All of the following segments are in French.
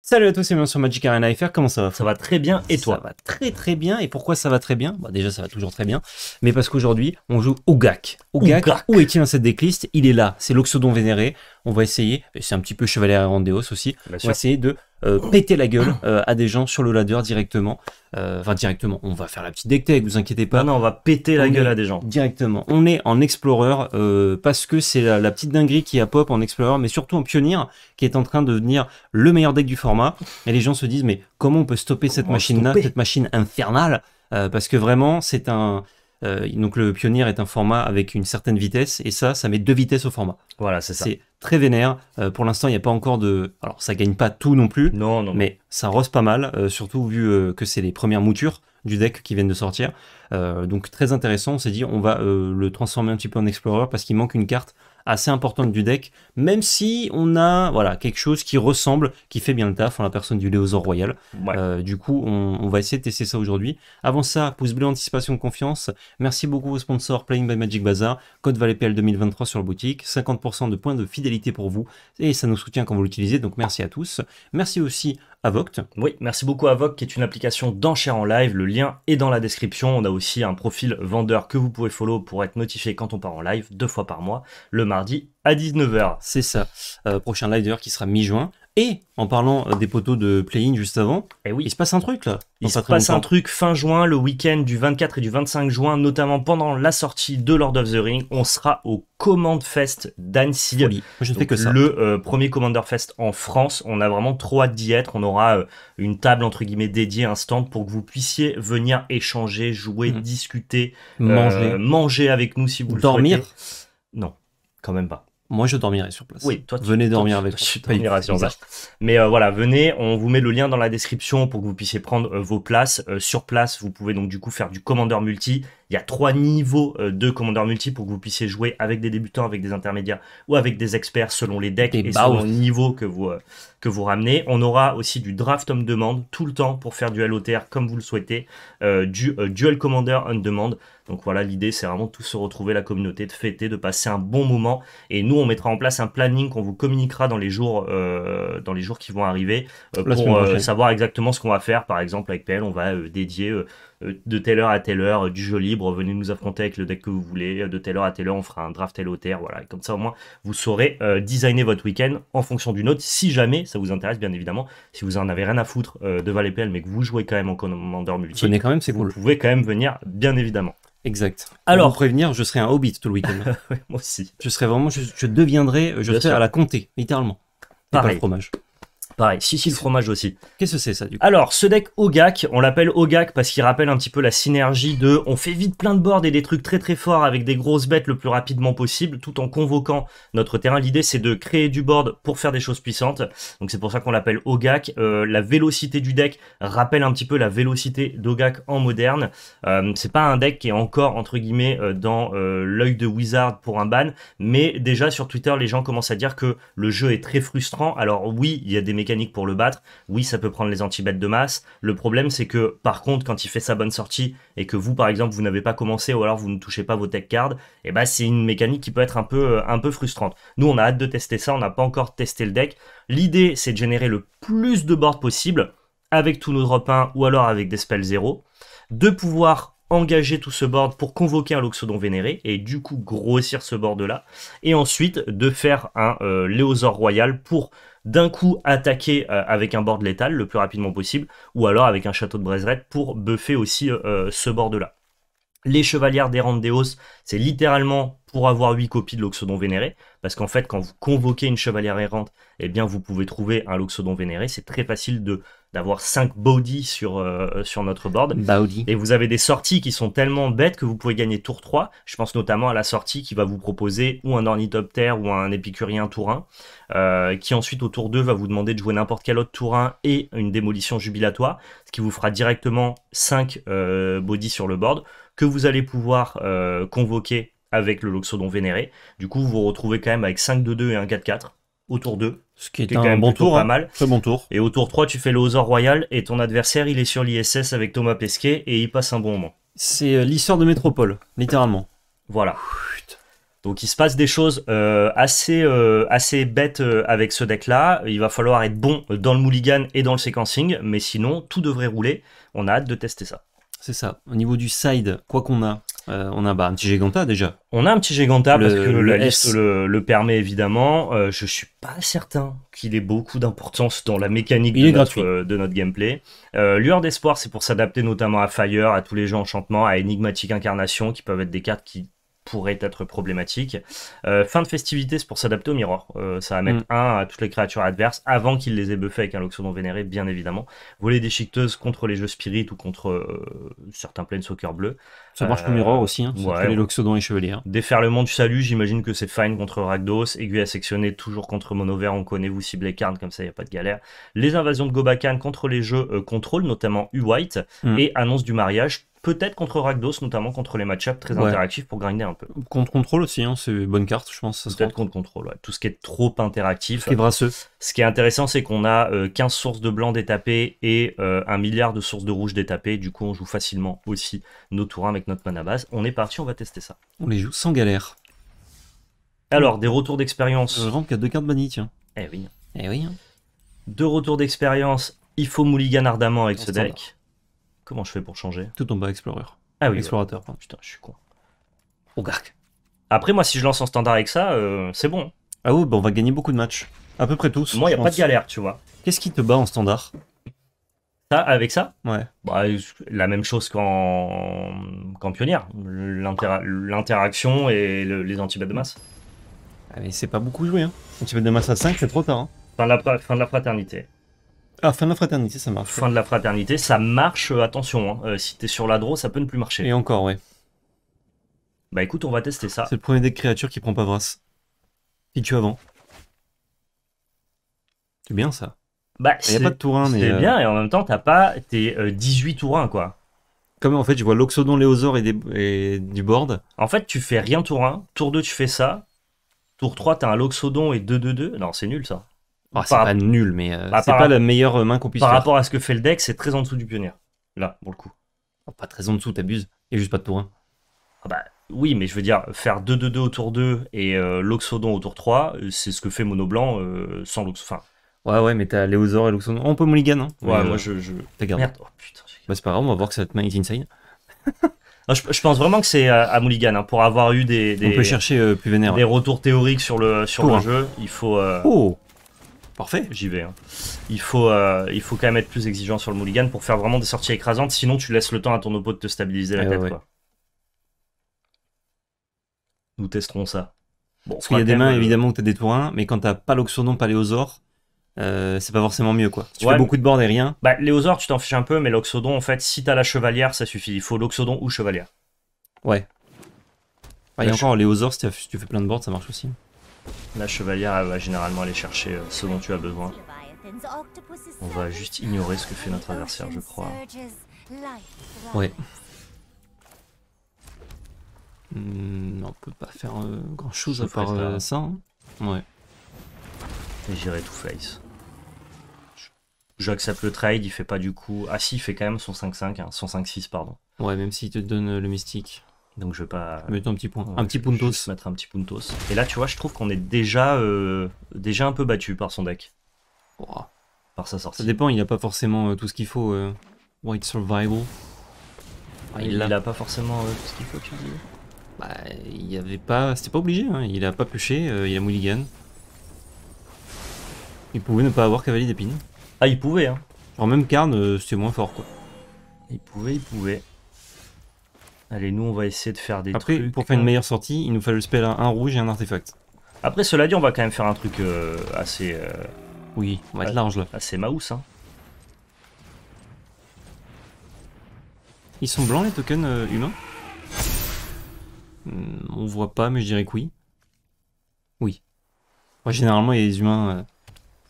Salut à tous, et bien sur Magic Arena FR, comment ça va Ça va très bien, et toi Ça va très très bien, et pourquoi ça va très bien bah, Déjà ça va toujours très bien, mais parce qu'aujourd'hui on joue Ogak. Ogak, où est-il dans cette décliste Il est là, c'est l'Oxodon vénéré, on va essayer, et c'est un petit peu Chevalier vous aussi, on va essayer de euh, oh. péter la gueule euh, à des gens sur le ladder directement. Euh, enfin, directement, on va faire la petite deck vous inquiétez pas. Non, on va péter la gueule à des gens. Directement. On est en Explorer parce que c'est la, petite dinguerie qui a pop en Explorer, mais surtout en Pionnier qui est en train de devenir le meilleur deck du format. Et les gens se disent, mais comment on peut stopper cette machine-là, cette machine infernale Parce que vraiment, c'est un euh, donc le Pionnier est un format avec une certaine vitesse et ça, ça met deux vitesses au format. Voilà, c'est ça. C'est très vénère. Euh, pour l'instant, il n'y a pas encore de. Alors ça gagne pas tout non plus. Non, non. Mais ça rose pas mal, euh, surtout vu que c'est les premières moutures du deck qui viennent de sortir. donc très intéressant. On s'est dit, on va le transformer un petit peu en Explorer parce qu'il manque une carte assez importante du deck, même si on a voilà quelque chose qui ressemble, qui fait bien le taf en la personne du Léosaur Royal. Euh, du coup, on, va essayer de tester ça aujourd'hui. Avant ça, pouce bleu anticipation confiance. Merci beaucoup aux sponsors Playing by Magic Bazaar, code ValetPL 2023 sur la boutique, 50% de points de fidélité pour vous et ça nous soutient quand vous l'utilisez. Donc merci à tous. Merci aussi Avoct. Oui, merci beaucoup Avoct qui est une application d'enchères en live. Le lien est dans la description. On a aussi un profil vendeur que vous pouvez follow pour être notifié quand on part en live deux fois par mois, le mardi à 19h. C'est ça. Euh, prochain live d'ailleurs qui sera mi-juin. Et en parlant des poteaux de playing juste avant, eh il se passe un truc là. Il se passe un truc fin juin, le week-end du 24 et du 25 juin, notamment pendant la sortie de Lord of the Ring. On sera au Command Fest d'Annecy. je ne fais que ça. Le euh, premier Commander Fest en France. On a vraiment trop hâte d'y être. On aura euh, une table entre guillemets dédiée, un stand pour que vous puissiez venir échanger, jouer, hmm. discuter, euh, manger. avec nous si vous le souhaitez. Dormir Non, quand même pas. Moi, je dormirai sur place. Oui, toi, tu venez dormir avec moi. Mais euh, voilà, venez. On vous met le lien dans la description pour que vous puissiez prendre euh, vos places euh, sur place. Vous pouvez donc du coup faire du commandeur multi il y a trois niveaux euh, de commandeur multi pour que vous puissiez jouer avec des débutants, avec des intermédiaires ou avec des experts selon les decks et, selon le niveau que vous, euh, que vous ramenez. On aura aussi du draft on demande tout le temps pour faire du LOTR comme vous le souhaitez, euh, du duel commander on Demand. Donc voilà, l'idée c'est vraiment de tous se retrouver, la communauté, de fêter, de passer un bon moment. Et nous, on mettra en place un planning qu'on vous communiquera dans les jours, dans les jours qui vont arriver pour savoir exactement ce qu'on va faire. Par exemple, avec PL, on va dédier euh, de telle heure à telle heure, euh, du jeu libre, venez nous affronter avec le deck que vous voulez, euh, de telle heure à telle heure, on fera un draft et voilà. comme ça, au moins, vous saurez designer votre week-end en fonction du note si jamais ça vous intéresse, bien évidemment. Si vous en avez rien à foutre de Valley mais que vous jouez quand même en commandeur multi, quand Vous pouvez quand même venir, bien évidemment. Exact. Alors, pour prévenir, je serai un hobbit tout le week-end. moi aussi. Je serai vraiment, je, deviendrai, je serai à la comté, littéralement. Pareil. Pas le fromage pareil. Si, si, le fromage aussi. Qu'est-ce que c'est ça du coup Alors, ce deck Ogak, on l'appelle Ogak parce qu'il rappelle un petit peu la synergie de on fait vite plein de boards et des trucs très très forts avec des grosses bêtes le plus rapidement possible tout en convoquant notre terrain. L'idée c'est de créer du board pour faire des choses puissantes. Donc c'est pour ça qu'on l'appelle Ogak. Euh, la vélocité du deck rappelle un petit peu la vélocité d'Ogak en moderne. Euh, c'est pas un deck qui est encore entre guillemets euh, dans l'œil de Wizard pour un ban, mais déjà sur Twitter les gens commencent à dire que le jeu est très frustrant. Alors oui, il y a des mécaniques pour le battre. Oui, ça peut prendre les anti-bêtes de masse. Le problème, c'est que par contre, quand il fait sa bonne sortie et que vous, par exemple, vous n'avez pas commencé ou alors vous ne touchez pas vos tech cards, et eh ben, c'est une mécanique qui peut être un peu, euh, un peu frustrante. Nous, on a hâte de tester ça. On n'a pas encore testé le deck. L'idée, c'est de générer le plus de board possible avec tous nos drop 1 ou alors avec des spells 0, de pouvoir engager tout ce board pour convoquer un Loxodon vénéré et du coup grossir ce board là et ensuite de faire un euh, léosaure royal pour d'un coup attaquer euh, avec un bord létal le plus rapidement possible, ou alors avec un château de Brezret pour buffer aussi euh, euh, ce board-là. Les chevalières des Randeos, c'est littéralement pour avoir 8 copies de l'Oxodon vénéré parce qu'en fait, quand vous convoquez une chevalière errante, eh bien, vous pouvez trouver un Loxodon vénéré. C'est très facile de d'avoir 5 body sur, euh, euh, sur notre board. Et vous avez des sorties qui sont tellement bêtes que vous pouvez gagner tour 3. Je pense notamment à la sortie qui va vous proposer ou un ornithoptère ou un épicurien tour 1, euh, qui ensuite au tour 2 va vous demander de jouer n'importe quel autre tour 1 et une démolition jubilatoire, ce qui vous fera directement 5 euh, body sur le board que vous allez pouvoir convoquer avec le Loxodon vénéré. Du coup, vous vous retrouvez quand même avec 5 de 2 et un 4 4 au tour 2. Ce qui est, un bon tour, pas hein. mal. Très bon tour. Et au tour 3, tu fais le Royal et ton adversaire, il est sur l'ISS avec Thomas Pesquet et il passe un bon moment. C'est euh, l'histoire de Métropole, littéralement. Voilà. Donc il se passe des choses euh, assez, euh, assez bêtes avec ce deck-là. Il va falloir être bon dans le mulligan et dans le séquencing, mais sinon, tout devrait rouler. On a hâte de tester ça. C'est ça. Au niveau du side, quoi qu'on a, euh, on a bah, un petit Giganta déjà. On a un petit Giganta parce que le, la liste le, permet évidemment. Je euh, je suis pas certain qu'il ait beaucoup d'importance dans la mécanique de notre, euh, de notre, gameplay. Lueur d'espoir, c'est pour s'adapter notamment à Fire, à tous les jeux enchantements, à énigmatique incarnation qui peuvent être des cartes qui pourrait être problématique. Euh, fin de festivité, c'est pour s'adapter au miroir. Euh, ça va mm. un à toutes les créatures adverses avant qu'il les ait buffées avec un Loxodon vénéré, bien évidemment. Voler des chiqueteuses contre les jeux spirit ou contre euh, certains certains soccer bleus. Ça marche pour miroir aussi, hein, ouais, les Loxodon hein. et Déferlement du salut, j'imagine que c'est fine contre ragdos Aiguille à sectionner, toujours contre Monovert, on connaît, vous ciblez Carnes comme ça, il n'y a pas de galère. Les invasions de Gobakan contre les jeux contrôle, notamment U-White, mm. et annonce du mariage Peut-être contre Ragdos, notamment contre les match-ups très interactifs pour grinder un peu. Contre contrôle aussi, hein, c'est bonne carte, je pense. Peut-être contre contrôle, tout ce qui est trop interactif. Tout ce qui est brasseux. Ce qui est intéressant, c'est qu'on a 15 euh, sources de blanc détapés et euh, un milliard de sources de rouge détapées. Du coup, on joue facilement aussi nos tours avec notre mana base. On est parti, on va tester ça. On les joue sans galère. Alors, des retours d'expérience. Je rentre qu'à deux cartes bannies, tiens. Eh oui. Eh oui. Hein. Deux retours d'expérience. Il faut Mulligan ardemment avec ce deck. Comment je fais pour changer Tout en bas, Explorer. Ah oui. Explorateur, Putain, je suis con. Oh, garc. Après, moi, si je lance en standard avec ça, euh, c'est bon. Ah oui, bah, on va gagner beaucoup de matchs. À peu près tous. Moi, il n'y a pas de galère, tu vois. Qu'est-ce qui te bat en standard ça, avec ça Ouais. Bah, la même chose qu'en pionnière. L'interaction et les antibêtes de masse. Ah, mais c'est pas beaucoup joué, hein. Antibêtes de masse à 5, c'est trop tard. Hein. fin de la fraternité. Ah, fin de la fraternité, ça marche. Fin de la fraternité, ça marche. Euh, attention, hein. euh, si t'es sur la draw, ça peut ne plus marcher. Et encore, ouais. Bah écoute, on va tester ça. C'est le premier deck créatures qui prend pas Vras. et tu avant. C'est bien ça. Bah, pas de tour 1, C'est euh, bien, et en même temps, t'as pas tes 18 tour 1, quoi. Comme en fait, je vois l'Oxodon, Léosaur et, et, du board. En fait, tu fais rien tour 1. Tour 2, tu fais ça. Tour 3, t'as un Loxodon et 2-2-2. Non, c'est nul ça. Ah, c'est pas nul, mais euh, bah, c'est pas la meilleure main qu'on puisse par faire. Par rapport à ce que fait le deck, c'est très en dessous du pionnier. Là, pour le coup. Oh, pas très en dessous, t'abuses. Il n'y juste pas de tour 1. Ah bah, oui, mais je veux dire, faire 2-2-2 au tour 2 et euh, l'Oxodon au tour 3, euh, c'est ce que fait Mono Blanc euh, sans l'Oxodon. Ouais, ouais, mais t'as Léosaur et l'Oxodon. On peut mulligan, hein Ouais, moi je. je... T'as gardé. Merde, oh putain. Bah, c'est pas grave, on va voir que cette main est insane. je, pense vraiment que c'est à, à Mulligan hein, pour avoir eu des, on peut chercher plus vénère, des retours théoriques sur le jeu. Il faut. Oh parfait, j'y vais. Hein. Il, faut, euh, il faut quand même être plus exigeant sur le mulligan pour faire vraiment des sorties écrasantes, sinon tu laisses le temps à ton oppo de te stabiliser la eh tête. Nous testerons ça. Bon, Parce qu'il y a des mains, euh, évidemment, que tu as des tours 1, mais quand tu pas l'oxodon, pas les euh, c'est pas forcément mieux quoi. tu fais beaucoup de bords et rien. Bah, tu t'en fiches un peu, mais l'oxodon, en fait, si t'as la chevalière, ça suffit. Il faut l'oxodon ou chevalière. Ouais. Bah, y a encore, l'éosor, si tu fais plein de bords, ça marche aussi. La chevalière elle va généralement aller chercher euh, ce dont tu as besoin. On va juste ignorer ce que fait notre adversaire, je crois. Ouais. Hmm, on peut pas faire euh, grand chose à part euh, ça. Hein. Ouais. Et j'irai tout face. J'accepte le trade, il fait pas du coup. Ah si, il fait quand même son 5-5, hein, son 6 pardon. Ouais, même s'il te donne le mystique. Donc je vais pas. mettre un petit point. un petit puntos. mettre un petit puntos. Et là, tu vois, je trouve qu'on est déjà, euh, déjà un peu battu par son deck. Par sa sortie. Ça dépend, il a pas forcément euh, tout ce qu'il faut. Euh, white Survival. Ah, ah, il, a pas forcément tout ce qu'il faut, tu dis Bah, il avait pas. C'était pas obligé, hein. il a pas pêché, il a mulligan. Il pouvait ne pas avoir cavalier d'épine. Ah, il pouvait, hein. Genre, même Karn, c'était moins fort, quoi. Il pouvait, il pouvait. Allez, nous, on va essayer de faire des trucs. pour faire une hein. meilleure sortie, il nous fallait le spell un rouge et un artefact. Après, cela dit, on va quand même faire un truc euh, assez. Euh, oui, on va être large là. Assez mouse, hein. Ils sont blancs les tokens euh, humains hmm, On voit pas, mais je dirais que oui. Oui. Moi, généralement, les humains,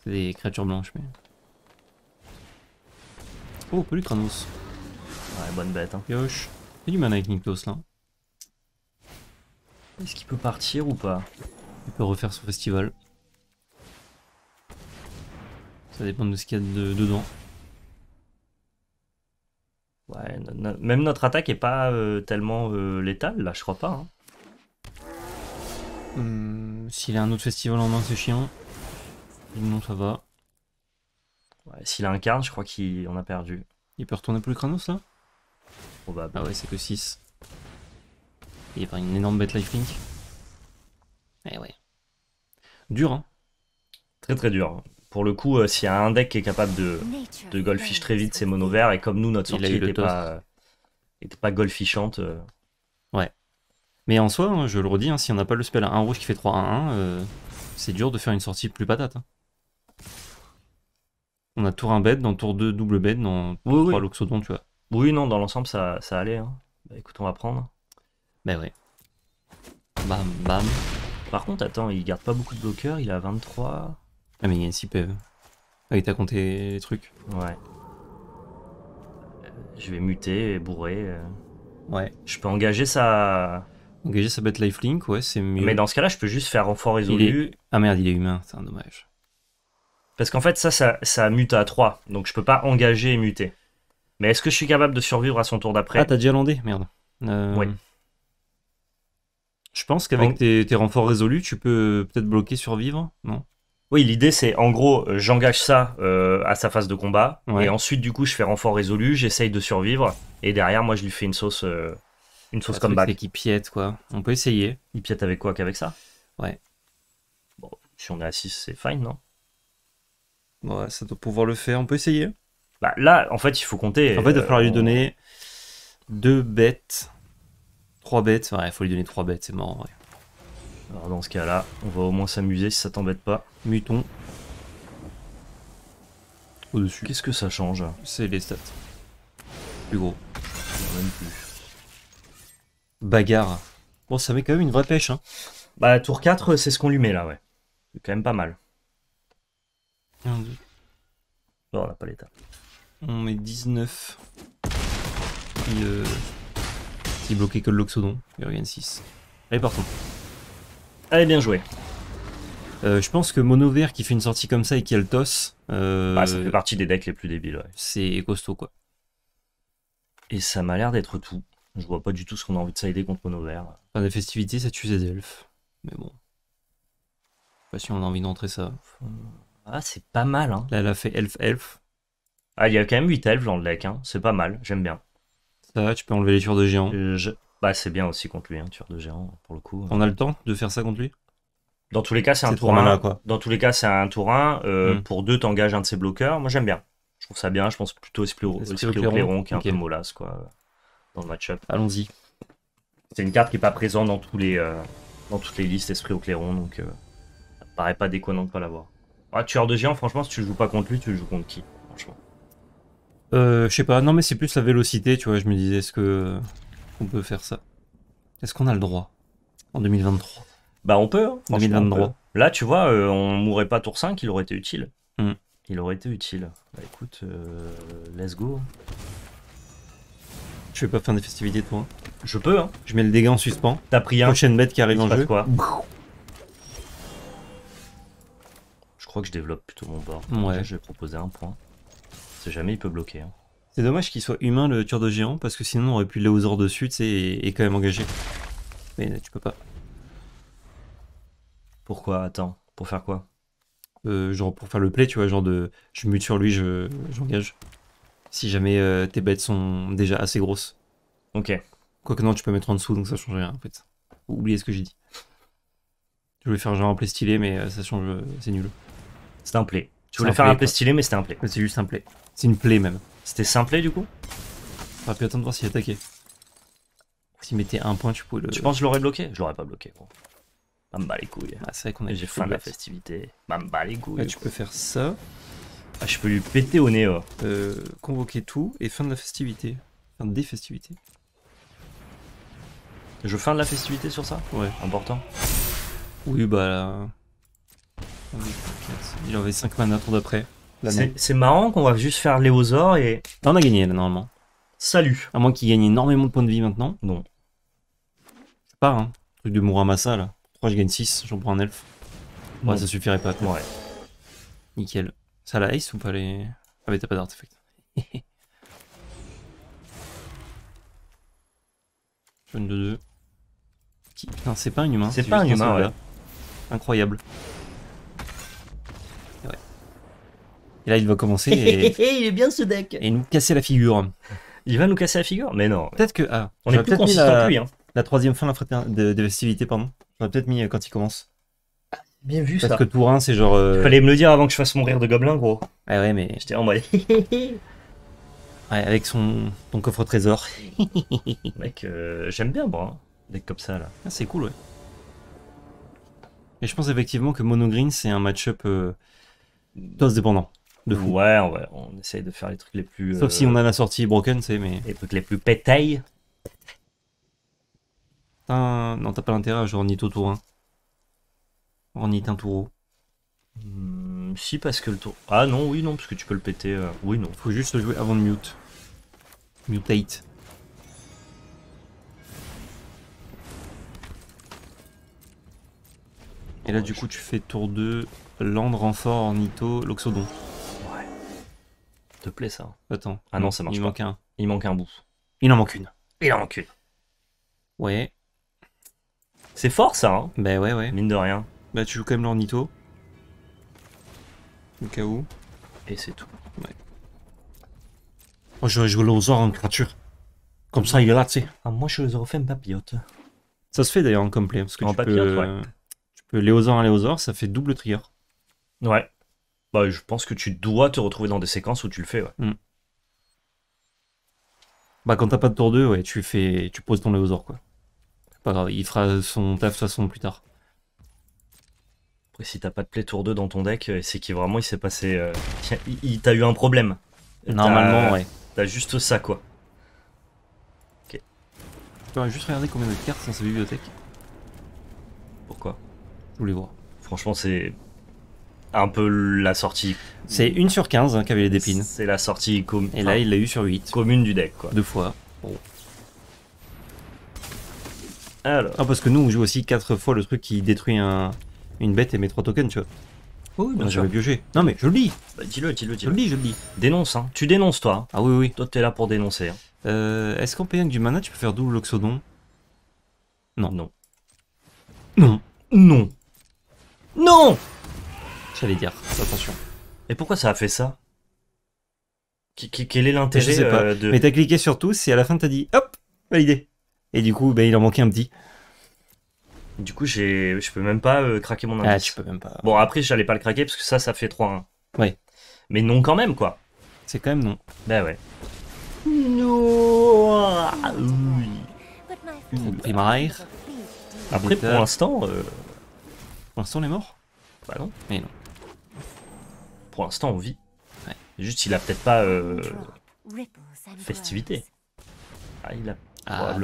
c'est des créatures blanches, mais. Oh, os. Ouais, bonne bête, hein. Yosh fait du mal avec Niklos là. Est-ce qu'il peut partir ou pas Il peut refaire son festival. Ça dépend de ce qu'il y a dedans. Ouais, même notre attaque est pas euh, tellement euh, létale là, je crois pas. Hein. Hum, s'il a un autre festival en main, c'est chiant. Non, ça va. S'il a un carne, je crois qu'on a perdu. Il peut retourner plus le Kranos là ah ouais, c'est que 6. Il y a une énorme bête lifelink. Eh ouais. Dur, hein Très très dur. Pour le coup, euh, s'il y a un deck qui est capable de, de goldfish très vite, c'est mono vert. Et comme nous, notre sortie n'était pas, euh, pas goldfishante. Euh. Ouais. Mais en soi, hein, je le redis, si on n'a pas le spell à 1 rouge qui fait 3-1-1, c'est dur de faire une sortie plus patate. Hein. On a tour 1 bête, dans tour 2 double bête, dans tour 3 Loxodon, tu vois. Oui, non, dans l'ensemble, ça, ça allait. Hein. Bah, écoute, on va prendre. Bah ouais. Bam, bam. Par contre, attends, il garde pas beaucoup de bloqueurs, il a 23. Ah, mais il y a 6 PV. Ah, il t'a compté les trucs Ouais. Je vais muter et bourrer. Euh. Ouais. Je peux engager sa. Engager sa bête lifelink, ouais, c'est mieux. Mais dans ce cas-là, je peux juste faire renfort résolu. Ah merde, il est humain, c'est un dommage. Parce qu'en fait, ça, ça, ça mute à 3. Donc je peux pas engager et muter. Mais est-ce que je suis capable de survivre à son tour d'après Ah, t'as déjà landé Merde. Euh, oui. Je pense qu'avec tes, renforts résolus, tu peux peut-être bloquer survivre, non Oui, l'idée c'est en gros, euh, j'engage ça euh, à sa phase de combat, et ensuite du coup, je fais renfort résolu, j'essaye de survivre, et derrière, moi, je lui fais une sauce, une sauce comme comeback. qui piète quoi. On peut essayer. Il piète avec quoi Qu'avec ça Ouais. Bon, si on est à 6, c'est fine, non Ouais, ça doit pouvoir le faire. On peut essayer. Bah, là, en fait, il faut compter. En fait, il va falloir lui euh, donner deux bêtes. Trois bêtes. Ouais, il faut lui donner trois bêtes, c'est mort en Alors, dans ce cas-là, on va au moins s'amuser si ça t'embête pas. Muton. Au-dessus. Qu'est-ce que ça change C'est les stats. Plus gros. Bagarre. Bon, ça met quand même une vraie pêche. Hein. Bah, tour 4, c'est ce qu'on lui met là, ouais. C'est quand même pas mal. Non, oh, on pas l'état. On met 19. Puis, euh, est bloqué que le Loxodon. revient 6. Allez, partons. Allez, bien joué. Euh, je pense que Mono qui fait une sortie comme ça et qui a le toss. Euh, ah, ça fait partie des decks les plus débiles. C'est costaud quoi. Et ça m'a l'air d'être tout. Je vois pas du tout ce qu'on a envie de sider contre Mono Vert. Fin des festivités, ça tue des elfes. Mais bon. Je sais pas si on a envie d'entrer ça. Ah, c'est pas mal. Hein. Là, elle a fait elf-elf. Ah, il y a quand même 8 elfes dans le deck, c'est pas mal, j'aime bien. Ça va, tu peux enlever les tueurs de géants. Bah, c'est bien aussi contre lui, hein, tueur de géants, pour le coup. On a le temps de faire ça contre lui Dans tous les cas, c'est un tour 1. Dans tous les cas, c'est un tour Pour 2, t'engages un de ses bloqueurs. Moi, j'aime bien. Je trouve ça bien. Je pense plutôt au Clairon qui est un peu molasse, quoi, dans le match Allons-y. C'est une carte qui est pas présente dans, tous les, dans toutes les listes Esprit au Clairon, donc ça paraît pas déconnant de pas l'avoir. Ah, tueur de géant, franchement, si tu le joues pas contre lui, tu joues contre qui euh, je sais pas, non mais c'est plus la vélocité, tu vois, je me disais, est-ce que on peut faire ça Est-ce qu'on a le droit en 2023 Bah on peut, hein, 2023. Là, tu vois, euh, on mourrait pas tour 5, il aurait été utile. Hmm. Il aurait été utile. Bah écoute, euh, let's go. Je vais pas faire des festivités toi. Je peux, hein. Je mets le dégât en suspens. T'as pris un. Prochaine bête qui arrive en jeu. quoi Je crois que je développe plutôt mon bord. Ouais. je vais proposer un point jamais, il peut bloquer. Hein. C'est dommage qu'il soit humain le tueur de géant, parce que sinon on aurait pu l'Eosor dessus, tu sais, et, quand même engager Mais tu peux pas. Pourquoi Attends, pour faire quoi euh, Genre pour faire le play, tu vois, genre de... Je mute sur lui, j'engage. si jamais euh, tes bêtes sont déjà assez grosses. Ok. Quoique non, tu peux mettre en dessous, donc ça change rien, en fait. Oubliez ce que j'ai dit. Je voulais faire genre un play stylé, mais euh, ça change... C'est nul. C'est un play. Je voulais faire un play stylé, mais c'était un play. C'est juste un play. C'était une plaie même. C'était simple du coup J'aurais pu attendre de voir s'il attaquait. S'il mettait un point, tu pouvais le. Tu penses que je l'aurais bloqué Je l'aurais pas bloqué, quoi. Mamba les couilles. Ah, c'est vrai qu'on a J'ai faim de la festivité. Mamba les couilles. Là, tu peux faire ça. Ah, je peux lui péter au nez. Euh, convoquer tout et fin de la festivité. Fin des festivités. Je fin de la festivité sur ça Ouais. Important. Oui, bah là. Ah il en avait 5 mana d'après. C'est marrant qu'on va juste faire Léosaur et. T'en as gagné là normalement. Salut. À moins qu'il gagne énormément de points de vie maintenant. Non. Je pas, hein. Truc de Muramasa là. Pourquoi je gagne 6 J'en prends un Elf Ouais, ça suffirait pas. Ouais. Nickel. Ça la ace ou pas les. Ah, mais t'as pas d'artefact. Jeune de 2. Non c'est pas un humain. C'est pas un humain, ouais. Incroyable. Et là, il va commencer. Et... il est bien ce deck. Et nous casser la figure. Il va nous casser la figure Mais non. Peut-être que. Ah, on est plus consistant la... Hein. La troisième fin de, de festivité, pardon. On a peut-être mis euh, quand il commence. Bien vu ça. Parce que un, c'est genre. fallait euh, me le dire avant que je fasse mon rire de gobelin, gros. Ah ouais, mais. J'étais en mode. ouais, avec son ton coffre trésor. Mec, euh, j'aime bien, bro. Hein, deck comme ça, là. Ah, c'est cool, ouais. Et je pense effectivement que Mono Green, c'est un match-up. Euh... dépendant. Ouais, on essaye de faire les trucs les plus. Sauf si euh, on a la sortie broken, c'est mais. Les trucs les plus pétailles. Un... Non, t'as pas l'intérêt à jouer Ornito tour on hein. Ornithin un Mmh, si, parce que le tour. Ah non, oui, non, parce que tu peux le péter. Euh, oui, non. Faut juste le jouer avant de mute. Mutate. Et là, oh, du coup, tu fais tour 2, Land, Renfort, Ornito, Loxodon plaît ça. Attends. Ah non, ça marche il manque un. Il manque un bout. Il en manque une. Il en manque une. Ouais. C'est fort ça, hein Bah ouais, ouais. Mine de rien. Bah tu joues quand même l'ornito. Au cas où. Et c'est tout. Oh, je Moi j'aurais joué l'osaure en créature. Comme ça il est là, tu ah, moi je les aurais papillote. Ça se fait d'ailleurs en complet. Parce que en peux... ouais. Tu peux à ça fait double trigger Ouais bah, je pense que tu dois te retrouver dans des séquences où tu le fais. Ouais. Mm. Bah, quand t'as pas de tour 2, ouais, tu, fais, tu poses ton léosor, quoi. Pas grave, il fera son taf de toute façon plus tard. Après, si t'as pas de play tour 2 dans ton deck, euh, c'est qu'il vraiment il s'est passé. Euh... il, t'a eu un problème. Normalement, ouais. T'as juste ça, quoi. Ok. Tu juste regarder combien de cartes dans sa bibliothèque. Pourquoi Je voulais voir. Franchement, c'est un peu la sortie. C'est une sur 15 hein, qu'avait les dépines. C'est la sortie commune. Et là, il l'a eu sur 8. Commune du deck, quoi. Deux fois. Alors. Ah, parce que nous, on joue aussi 4 fois le truc qui détruit une bête et met 3 tokens, tu vois. Oui, bien sûr. J'avais pioché. Non, mais je le dis. Bah, dis-le, dis-le, dis-le. Je le dis, je le dis. Dénonce, hein. Tu dénonces, toi. Hein. Ah oui, oui. Toi, t'es là pour dénoncer. Hein. Euh, Est-ce qu'en payant du mana, tu peux faire double Loxodon Non. Non. Non. Non. Non J'allais dire, attention. Et pourquoi ça a fait ça Quel est l'intérêt euh, de... Mais t'as cliqué sur tous et à la fin t'as dit hop, validé. Et du coup, ben, il en manquait un petit. Du coup, j'ai, je peux même pas euh, craquer mon ah, indice. Ah, tu peux même pas. Bon, après, j'allais pas le craquer parce que ça, ça fait 3-1. Hein. Ouais. Mais non, quand même, quoi. C'est quand même non. Bah ouais. Ah après, pour l'instant. Euh, pour l'instant, on est mort Bah non. Mais non pour l'instant, on vit. Juste, il a peut-être pas euh, festivité. Ah, il a ah,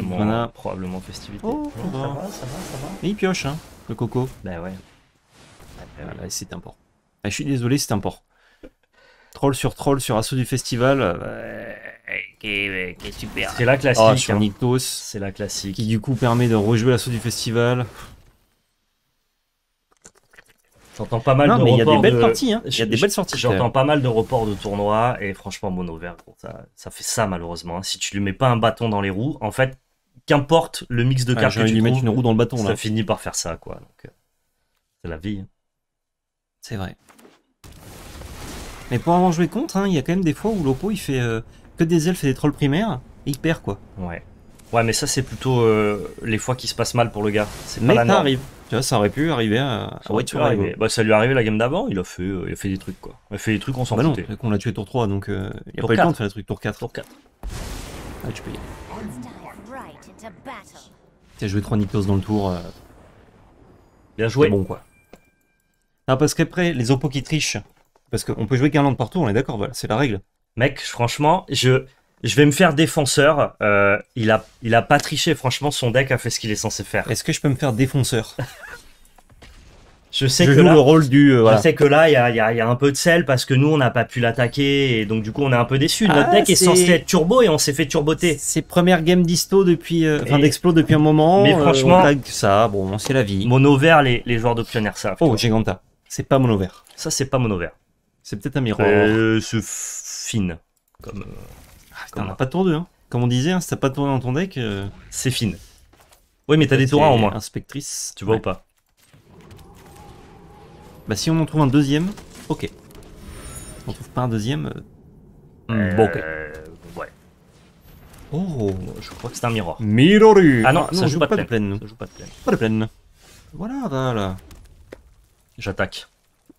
probablement, festivité. Oh, ça va, ça va, Et il pioche, hein, le coco. Bah ouais. Ah, ben c'est un port. je suis désolé, c'est un port. Troll sur troll sur assaut du festival. Euh, eh, super. Eh, c'est la classique. Hein. C'est la classique. Qui du coup permet de rejouer l'assaut du festival. J'entends pas mal de reports. des de... parties. sorties. J'entends pas mal de reports de tournois et franchement, Mono Vert, ça, ça fait ça malheureusement. Hein. Si tu lui mets pas un bâton dans les roues, en fait, qu'importe le mix de ah, cartes que tu lui mets une roue dans le bâton. Ça finit par faire ça, quoi. Donc, euh, c'est la vie. Hein. C'est vrai. Mais pour avoir joué contre, hein, il y a quand même des fois où Lopo il fait euh, que des elfes et des trolls primaires et il perd quoi. Ouais. Ouais, mais ça c'est plutôt euh, les fois qui se passent mal pour le gars. C'est pas mais ça tu vois, ça aurait pu arriver à, ça, aurait pu arriver. Bah, ça lui est arrivé la game d'avant, il, a fait, euh, il a fait des trucs quoi. Il a fait des trucs, on s'en bah qu'on l'a tué tour 3, donc euh, il a pas eu le temps de faire des trucs tour 4. Tour 4. Ah, tu as T'as joué 3 Niktos dans le tour. Euh. Bien joué. bon quoi. Non, parce qu'après, les oppos qui trichent, parce qu'on peut jouer qu'un land par on est d'accord, voilà, c'est la règle. Mec, franchement, je. Je vais me faire défenseur. Euh, il, a, il a pas triché, franchement, son deck a fait ce qu'il est censé faire. Est-ce que je peux me faire défenseur euh, Je sais que là, le rôle du. Je sais que là, il y a, un peu de sel parce que nous, on n'a pas pu l'attaquer et donc du coup, on est un peu déçu. Notre ah, deck est... censé être turbo et on s'est fait turboter. C'est première game d'isto depuis, euh, enfin d'explo depuis un moment. Mais franchement, ça, bon, c'est la vie. Mono vert, les, joueurs de ça. Oh, Giganta, c'est pas mono vert. Ça, c'est pas mono vert. C'est peut-être un miroir. c'est fine, comme. T'en as pas de tour 2, hein. Comme on disait, hein, si t'as pas de tour dans ton deck, euh, c'est fine. Oui, mais t'as des tours au moins. Inspectrice, tu vois ou pas Bah si on en trouve un deuxième, ok. On trouve pas un deuxième... Euh, hmm, bon, ok. Euh, ouais. Oh, je crois que c'est un miroir. Miroru Ah non, ça, joue pas de plaine. pas de plaine. Pas de plaine. Voilà, voilà. J'attaque.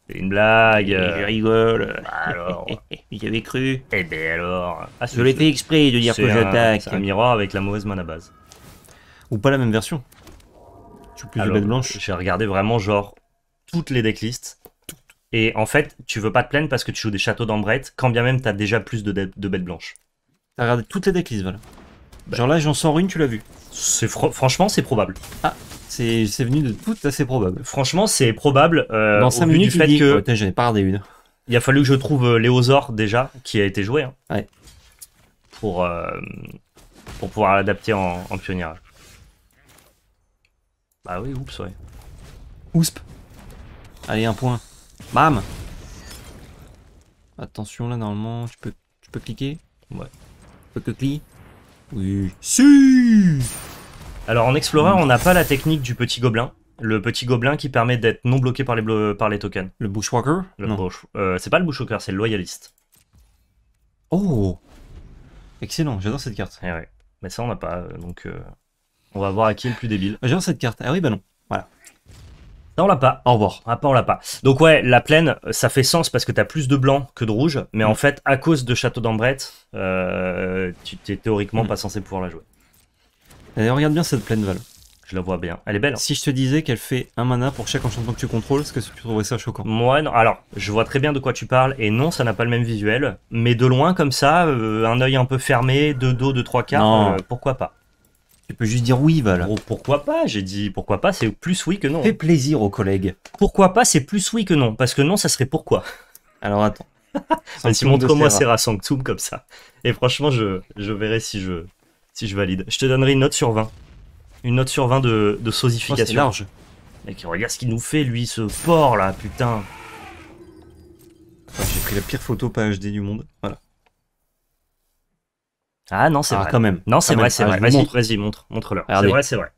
C'est une blague. Je rigole. Alors. J'avais cru. Eh ben alors. Ah, je l'ai fait exprès de dire que j'attaque. C'est un miroir avec la mauvaise main base. Ou pas la même version. Tu de bêtes blanches. J'ai regardé vraiment genre toutes les decklists. Et en fait, tu veux pas te plaindre parce que tu joues des châteaux d'Ambrette, quand bien même t'as déjà plus de, bêtes blanches. T'as regardé toutes les decklists, voilà. Bah. Genre là, j'en sens une, tu l'as vu. C'est franchement, c'est probable. Ah, c'est venu de tout assez probable. Franchement, c'est probable. Euh, Dans 5 minutes, du fait que. Oh, j'en ai pas une. Il a fallu que je trouve euh, Léosaur déjà, qui a été joué. Hein, ouais. Pour, euh, pour pouvoir l'adapter en, en pionnière. Bah oui, oups, ouais. Ousp. Allez, un point. Bam Attention, là, normalement, tu peux, tu peux cliquer Ouais. Tu peux que cliquer Oui. Si alors en Explorer, mm. on n'a pas la technique du petit gobelin. Le petit gobelin qui permet d'être non bloqué par les, par les tokens. Le Bushwalker le euh, C'est pas le Bushwalker, c'est le loyaliste Oh Excellent, j'adore cette carte. Eh mais ça, on n'a pas, euh, donc euh, on va voir à qui est le plus débile. Ah, j'adore cette carte. Ah oui, bah non. Voilà. Non, on l'a pas. Au revoir. Ah, pas, on l'a pas. Donc ouais, la plaine, ça fait sens parce que t'as plus de blanc que de rouge, mais en mm. fait, à cause de Château d'Ambrette, tu t'es théoriquement mm. pas censé pouvoir la jouer regarde bien cette pleine val. Je la vois bien. Elle est belle. Hein. Si je te disais qu'elle fait un mana pour chaque enchantement que tu contrôles, est-ce que tu trouverais ça choquant Moi, non. Alors, je vois très bien de quoi tu parles, et non, ça n'a pas le même visuel. Mais de loin, comme ça, euh, un œil un peu fermé, deux dos, deux trois quarts, euh, pourquoi pas Tu peux juste dire oui, Val. Oh, pourquoi pas J'ai dit pourquoi pas, c'est plus oui que non. Fais plaisir aux collègues. Pourquoi pas, c'est plus oui que non. Parce que non, ça serait pourquoi. Alors attends. Vas-y, montre-moi Serra Sanctum comme ça. Et franchement, je, je verrai si je, si je valide. Je te donnerai une note sur 20. Une note sur 20 de, de oh, sosification. large. regarde ce qu'il nous fait, lui, ce porc, là, putain. J'ai pris la pire photo pas HD du monde. Voilà. Ah non, c'est ah, vrai. quand même. Non, c'est vrai, c'est ah, vrai. Vas-y, montre, montre-leur. C'est vrai, c'est vrai.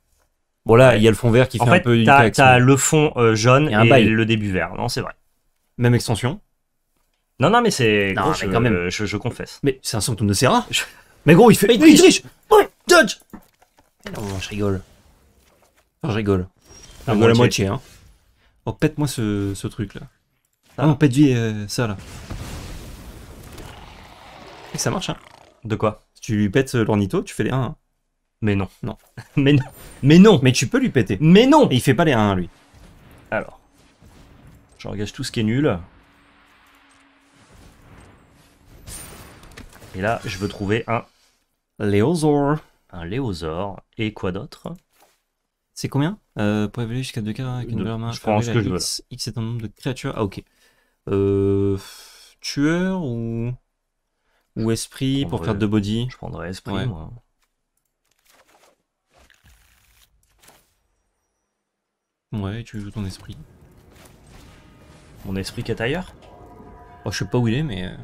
Bon là, il y a le fond vert qui fait, un peu une t'as le fond euh, jaune et, le début vert. Non, c'est vrai. Même extension Non, non, mais c'est... quand même. Je, je confesse. Mais c'est un symptôme de Serra Mais gros, il fait. Mais il, triche, ouais, Non, je rigole. je rigole. Je ah, rigole à moitié, hein. Oh, pète-moi ce, ce, truc là. Ah non, pète lui euh, ça là. Et ça marche, hein. De quoi Si tu lui pètes euh, l'ornito, tu fais les 1. Hein. Mais non, non. Mais non. Mais non Mais tu peux lui péter. Mais non Et il fait pas les 1, lui. Alors. Je regage tout ce qui est nul. Et là, je veux trouver un Léosaur. Un Léosaur. Et quoi d'autre C'est combien euh, Pour évoluer jusqu'à 2K avec une main. Je pense que je X, veux. X est un nombre de créatures. Ah, ok. Euh, tueur ou, ou esprit pour faire de body Je prendrais esprit, ouais. moi. Ouais, tu joues ton esprit. Mon esprit qui est ailleurs Oh, je sais pas où il est, mais, euh,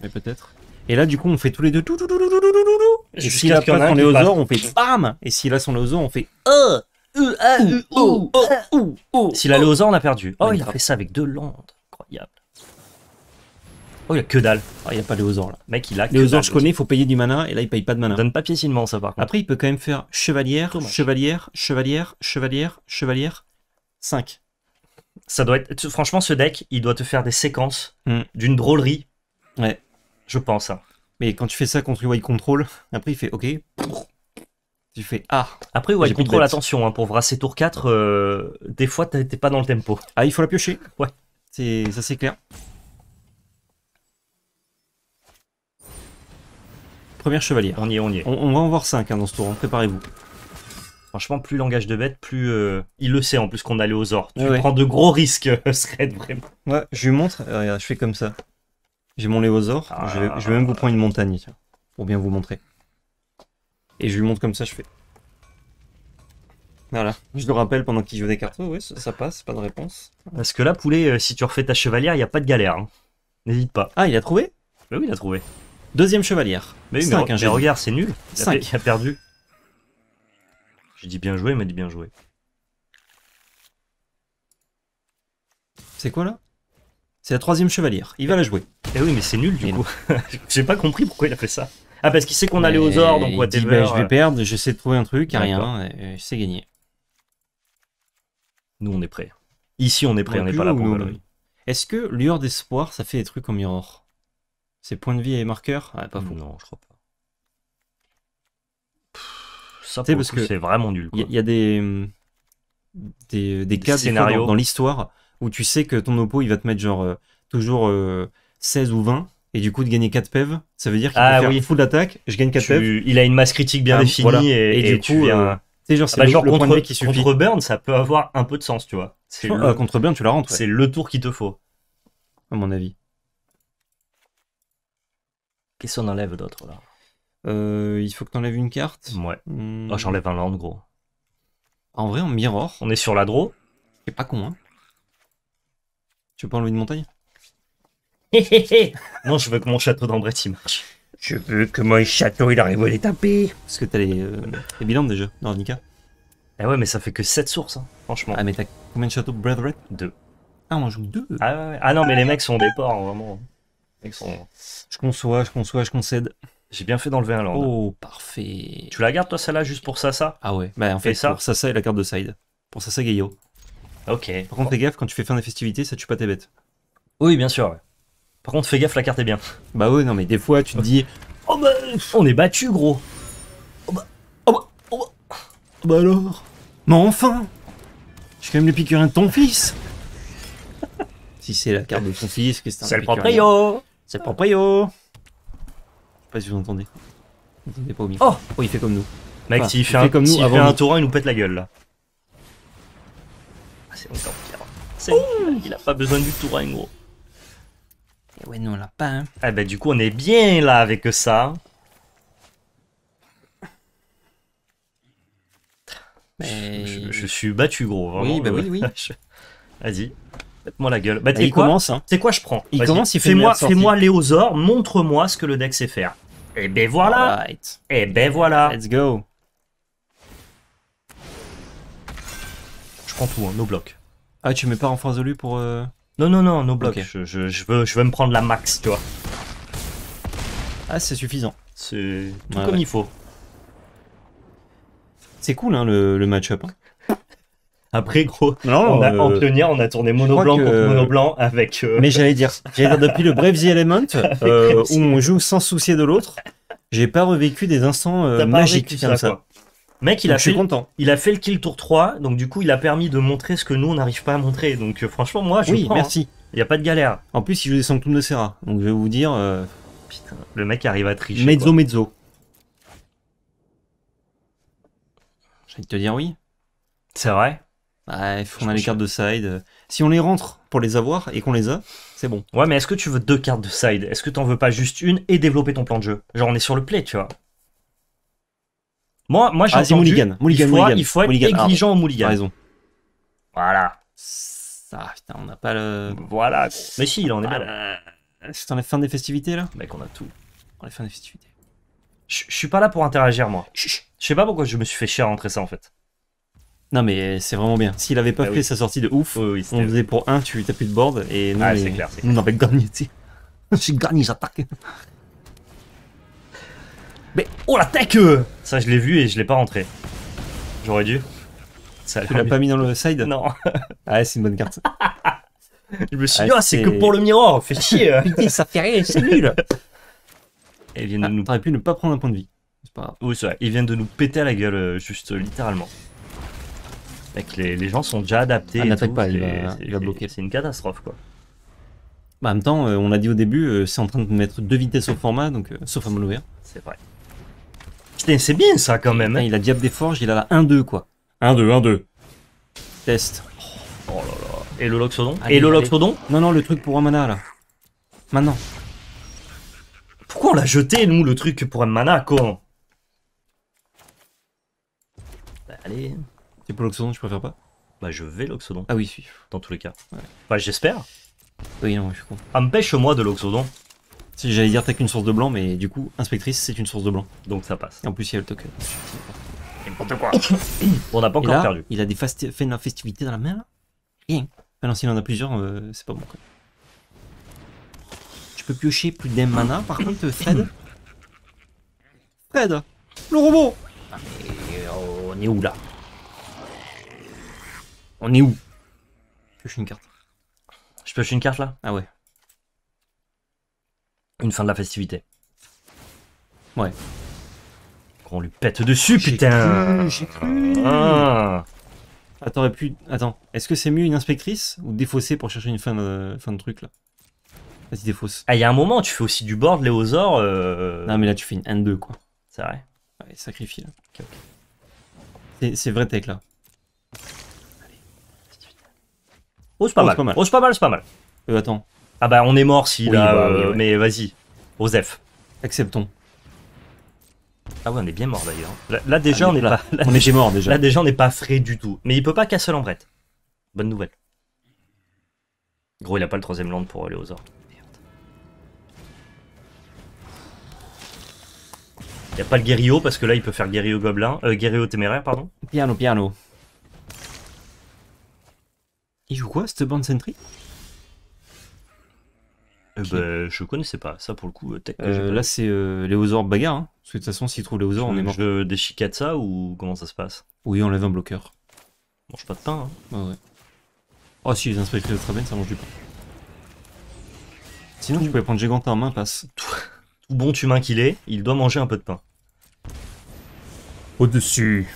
mais peut-être. Et là, du coup, on fait tous les deux tout, tout, tout, tout, tout, tout, tout. Et s'il a son on fait bam. Et s'il a son léosaure, on fait euh, euh, euh, ou, S'il a léosaure, on a perdu. Oh, il a fait ça avec deux landes. Incroyable. Oh, il a que dalle. Oh, il n'y a pas léosaure là. Mec, il a que Léosaure, je connais, il faut payer du mana. Et là, il paye pas de mana. Donne pas piécinement, ça par Après, il peut quand même faire chevalière, chevalière, chevalière, chevalière, chevalière. 5. Ça doit être. Franchement, ce deck, il doit te faire des séquences hmm. d'une drôlerie. Ouais. Je pense. Hein. Mais quand tu fais ça contre Y Control, après il fait OK. Tu fais Ah. Après, Y Control, attention, hein, pour brasser tour 4, euh, des fois t'es pas dans le tempo. Ah, il faut la piocher Ouais. Ça c'est clair. Première chevalière. On y est, on y est. On, va en voir 5 hein, dans ce tour, préparez-vous. Franchement, plus langage de bête, plus euh, il le sait en plus qu'on allait aux or. Tu prends de gros risques, serait vraiment. Ouais, je lui montre, euh, je fais comme ça. J'ai mon léosaure. Ah je, vais, même vous prendre une montagne, pour bien vous montrer. Et je lui montre comme ça, je fais. Voilà, je le rappelle pendant qu'il joue des cartes. oui, ça, passe, pas de réponse. Parce que là, poulet, euh, si tu refais ta chevalière, il n'y a pas de galère. Hein. N'hésite pas. Ah, il a trouvé bah oui, il a trouvé. Deuxième chevalière. Mais oui, mais, hein, regarde, c'est nul. Il a, il a perdu. J'ai dit bien joué, il m'a dit bien joué. C'est quoi là c'est la troisième chevalière. Il va la jouer. Eh oui, mais c'est nul du coup. J'ai pas compris pourquoi il a fait ça. Ah, parce qu'il sait qu'on allait aux ors, donc whatever. Bah, je vais perdre, j'essaie de trouver un truc, y rien, je sais gagner. Nous, on est prêts. Ici, on est prêt, on n'est pas là pour Est-ce que lueur d'espoir, ça fait des trucs comme mirror C'est points de vie et marqueurs Ah, pas fou. Non, je crois pas. ça, parce que c'est vraiment nul. Il y, a des, des, cas dans l'histoire où tu sais que ton oppo il va te mettre genre euh, toujours 16 euh, ou 20 et du coup de gagner 4 pev, ça veut dire qu'il ah, peut oui. full attaque, je gagne 4 Il a une masse critique bien ah, définie et, du coup C'est euh, genre, c'est bah, le, qui suffit. Contre Burn, ça peut avoir un peu de sens, tu vois. Ah, contre Burn, tu la rentres. C'est le tour qu'il te faut. À mon avis. Qu'est-ce qu'on enlève d'autre, là Il faut que tu t'enlèves une carte. Ouais. Hmm. Oh, j'enlève un land, gros. En vrai, on mirror. On est sur la draw. C'est pas con, hein pas enlever une montagne Non, je veux que mon château d'Andrette il marche. Je veux que mon château il arrive à les taper. Parce que t'as les, euh, bilans déjà dans Nika. Ah ouais, mais ça fait que 7 sources, hein, franchement. Ah, mais t'as combien de châteaux de 2. Ah, on en joue 2 ah, ah, non, mais les mecs sont des porcs, vraiment. Je conçois, je conçois, je concède. J'ai bien fait d'enlever un land. Oh, parfait. Tu la gardes, toi, celle-là, juste pour ça, ça Ah ouais, bah en fait, ça pour et la carte de side. Pour ça, ça, Gayo. Ok. Par contre, fais gaffe, quand tu fais fin des festivités, ça tue pas tes bêtes. Oui, bien sûr. Par contre, fais gaffe, la carte est bien. Bah oui non, mais des fois, tu te dis Oh bah, On est battu, gros. oh bah, oh bah, oh bah, oh, bah alors Mais enfin Je suis quand même le picurin de ton fils Si c'est la carte de ton fils, que c'est un C'est le propre proprio C'est le proprio Je sais pas si vous entendez. Vous pas au micro. Oh, Oh, il fait comme nous. Mec, si s'il il fait, un, comme nous il nous pète la gueule, là il, n'a a pas besoin du en hein, gros. Et eh ouais, nous on l'a pas, Ah bah du coup, on est bien là avec ça. Je, suis battu, gros. Bah oui, oui, Vas-y. Mette-moi la gueule. Bah, bah, il commence. Hein. C'est quoi je prends Il commence, il fait Fais-moi fais moi montre-moi ce que le deck sait faire. Et eh ben voilà. Et ben voilà. Let's go. prends tout, hein, no nos blocs. Ah, tu mets pas en de lui pour... Euh, non, non, non, nos blocs. Je, veux, je me prendre la max, tu vois. Ah, c'est suffisant. C'est comme il faut. C'est cool, hein, le, le match-up. Hein. Après, gros, non, on a, en euh, pionnière, on a tourné mono blanc contre mono blanc avec. Euh, Mais j'allais dire, depuis le Brave the Element, où on joue sans soucier de l'autre, j'ai pas revécu des instants magiques comme ça. Mec, il a, fait, content. il a fait le kill tour 3, donc du coup, il a permis de montrer ce que nous, on n'arrive pas à montrer. Donc euh, franchement, moi, je Oui, merci. Hein. Il n'y a pas de galère. En plus, il joue des sanctum de Serra. Donc je vais vous dire, euh, Putain, le mec arrive à tricher. mezzo, mezzo. J'ai envie de te dire oui. C'est vrai Ouais, il faut a les cartes de side. Si on les rentre pour les avoir et qu'on les a, c'est bon. Ouais, mais est-ce que tu veux deux cartes de side Est-ce que t'en veux pas juste une et développer ton plan de jeu Genre, on est sur le play, tu vois. Moi, moi j'ai ah, entendu. Mouligan, il faut, être Mulligan. Ah, exigeant ah, au raison. Voilà. Ça, putain, on n'a pas le. Voilà. Mais si, il en est bien. C'est en la fin des festivités là Mec, on a tout. On est fin des festivités. Je suis pas là pour interagir, moi. Je sais pas pourquoi je me suis fait chier à rentrer ça en fait. Non, mais c'est vraiment bien. S'il avait pas bah fait sa sortie de ouf, on faisait pour un, tu tapais de board et non. Ah, mais... c'est clair. On avait gagné, tu sais. J'ai gagné, j'attaque. Mais oh la tech euh. Ça je l'ai vu et je l'ai pas rentré. J'aurais dû. Ça tu l'as pas mis dans le side Non. ah c'est une bonne carte. je me suis dit, ah, oh, c'est que pour le miroir, fais chier. ça fait rien, c'est nul. Et vient de ah, nous... paraît plus ne pas prendre un point de vie. Pas Oui, c'est vrai. Il vient de nous péter à la gueule, euh, juste euh, littéralement. Mec, les, gens sont déjà adaptés. Ah, n'attaque pas, il va, bloquer. C'est une catastrophe, quoi. Bah, en même temps, on l'a dit au début, c'est en train de mettre deux vitesses au format, donc sauf à me ouvrir. C'est vrai. Putain, c'est bien ça quand même. Hein. Il a Diable des Forges, il a la 1-2 quoi. 1-2, 1-2. Test. Oh là là. Et le Loxodon Et le Loxodon Non, non, le truc pour un mana là. Maintenant. Pourquoi on l'a jeté nous le truc pour un mana con bah, Allez. C'est pour Loxodon, je préfère pas Bah je vais Loxodon. Ah oui, si. Dans tous les cas. Ouais. Bah j'espère. Oui, non, je suis Empêche-moi de Loxodon. Si j'allais dire t'as qu'une source de blanc, mais du coup, inspectrice, c'est une source de blanc. Donc ça passe. Et en plus, il y a le token. N'importe quoi. on n'a pas encore perdu. Il a des une festivité dans la mer. là Rien. Ah s'il en a plusieurs, euh, c'est pas bon quoi. Tu peux piocher plus d'un mana par contre, euh, Fred Fred Le robot ah, euh, on est où là On est où Pioche une carte. Je pioche une carte là Ah ouais. Une fin de la festivité. Ouais. On lui pète dessus, putain J'ai cru, ah. Attends, pu... Attends. est-ce que c'est mieux une inspectrice ou défausser pour chercher une fin de, fin de truc, là Vas-y, défausse. Ah, il y a un moment, tu fais aussi du board, Léosaur... Euh... Non, mais là, tu fais une n 2 quoi. C'est vrai Ouais, sacrifie, là. C'est vrai tech, là. Allez. Oh, c'est pas, oh, pas, mal. Oh, c'est pas mal, c'est pas mal. Euh, attends. Ah bah on est mort si bah euh, mais vas-y, Osef. Acceptons. Ah ouais, on est bien mort d'ailleurs. Là, déjà ah, on est là, pas. Là, mort déjà. Là déjà on n'est pas frais du tout. Mais il peut pas casser l'embrette. Bonne nouvelle. Gros, il a pas le troisième land pour aller aux or. Il n'y a pas le guérillot parce que là il peut faire guérillot gobelin, euh, téméraire, pardon. Piano, piano. Il joue quoi cette bande sentry euh, bah, je connaissais pas ça pour le coup. Euh, euh, là, c'est les Léosaur bagarre. Hein, parce que de toute façon, s'il trouve Léosaur, on est mort. Je déchicate ça ou comment ça se passe Oui, on lève un bloqueur. Mange pas de pain. Hein. Ah, ouais. Oh, si les inspecteurs de Traben, ça mange du pain. Sinon, tu pouvais prendre en main passe. Tout, tout bon humain qu'il est, il doit manger un peu de pain. Au-dessus.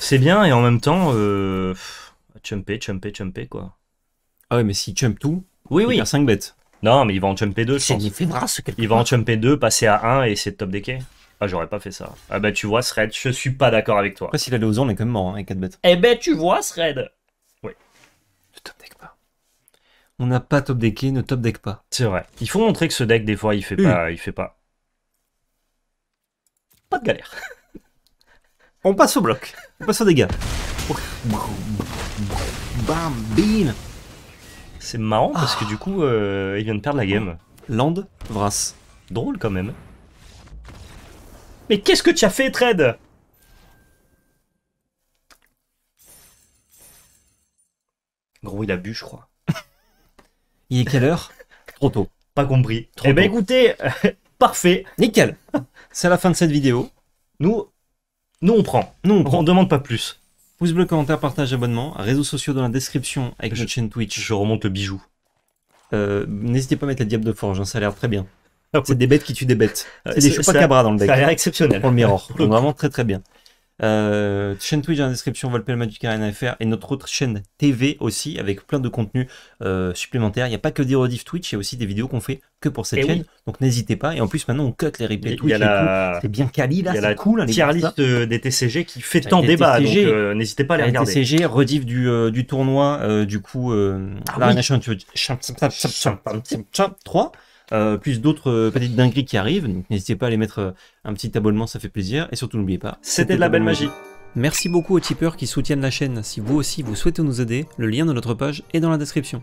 C'est bien et en même temps, euh, chumper, chumper, quoi. Ah ouais, mais s'il jump tout, oui, il oui. a 5 bêtes. Non, mais il va en jumper 2, je pense. Il, va en jumper 2, passer à 1 et c'est top decké. Ah, j'aurais pas fait ça. Ah bah tu vois, Sred, je suis pas d'accord avec toi. Après, s'il allait aux on est quand même mort hein, avec 4 bêtes. Eh ben tu vois, Sred Oui. Ne top deck pas. On n'a pas top decké, ne top deck pas. C'est vrai. Il faut montrer que ce deck, des fois, il fait pas. Il fait pas. Pas de galère. on passe au bloc. On passe au dégâts. Bam, bim c'est marrant parce que ah. du coup, euh, il vient de perdre la oh. game. Land, Vras. Drôle quand même. Mais qu'est-ce que tu as fait, Trade Gros, il a bu, je crois. il est quelle heure Trop tôt. Pas compris. Trop eh ben écoutez, parfait. Nickel. C'est la fin de cette vidéo. Nous, nous on prend. Nous on, On demande pas plus. Pouce bleu, commentaire, partage, abonnement. Réseaux sociaux dans la description avec je, notre chaîne Twitch. Je remonte le bijou. Euh, n'hésitez pas à mettre la diable de forge, hein, ça a l'air très bien. Ah c'est des bêtes qui tuent des bêtes. Ah, c'est des chupacabras dans le deck. Ça a l'air exceptionnel. Pour le miroir. vraiment très très bien. Euh, chaîne Twitch dans la description, Volpel Magic Arena FR et notre autre chaîne TV aussi, avec plein de contenus euh, supplémentaires. Il n'y a pas que des rediff Twitch, il y a aussi des vidéos qu'on fait que pour cette eh chaîne. Donc n'hésitez pas. Et en plus, maintenant, on cut les replays Twitch. C'est bien quali là, c'est cool. Il y a la hein, liste des TCG qui fait tant débat. donc euh, n'hésitez pas à les regarder. TCG, rediff du, euh, du tournoi, du coup, ah, oui. 3. Euh, plus d'autres euh, petites dingueries qui arrivent. Donc n'hésitez pas à les mettre euh, un petit abonnement, ça fait plaisir. Et surtout n'oubliez pas, c'était de la belle magie. Merci beaucoup aux tipeurs qui soutiennent la chaîne. Si vous aussi vous souhaitez nous aider, le lien de notre page est dans la description.